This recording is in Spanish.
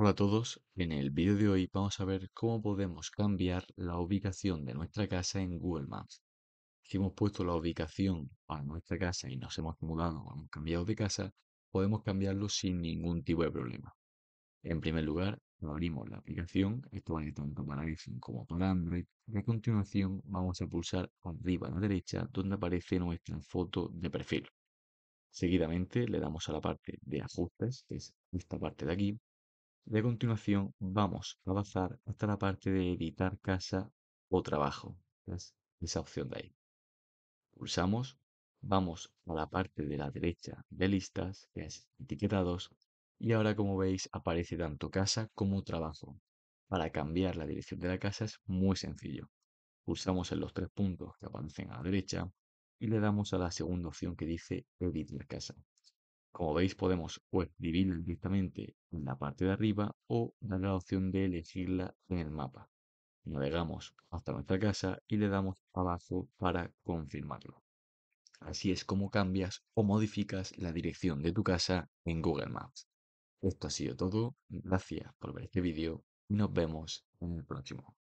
Hola a todos, en el vídeo de hoy vamos a ver cómo podemos cambiar la ubicación de nuestra casa en Google Maps. Si hemos puesto la ubicación a nuestra casa y nos hemos mudado o hemos cambiado de casa, podemos cambiarlo sin ningún tipo de problema. En primer lugar, abrimos la aplicación, esto vale tanto para iPhone como para Android, y a continuación vamos a pulsar arriba a la derecha donde aparece nuestra foto de perfil. Seguidamente le damos a la parte de ajustes, que es esta parte de aquí, de continuación vamos a avanzar hasta la parte de editar casa o trabajo, es esa opción de ahí. Pulsamos, vamos a la parte de la derecha de listas, que es etiquetados, y ahora como veis aparece tanto casa como trabajo. Para cambiar la dirección de la casa es muy sencillo. Pulsamos en los tres puntos que aparecen a la derecha y le damos a la segunda opción que dice editar casa. Como veis podemos o escribirla directamente en la parte de arriba o dar la opción de elegirla en el mapa. Navegamos hasta nuestra casa y le damos abajo para confirmarlo. Así es como cambias o modificas la dirección de tu casa en Google Maps. Esto ha sido todo, gracias por ver este vídeo y nos vemos en el próximo.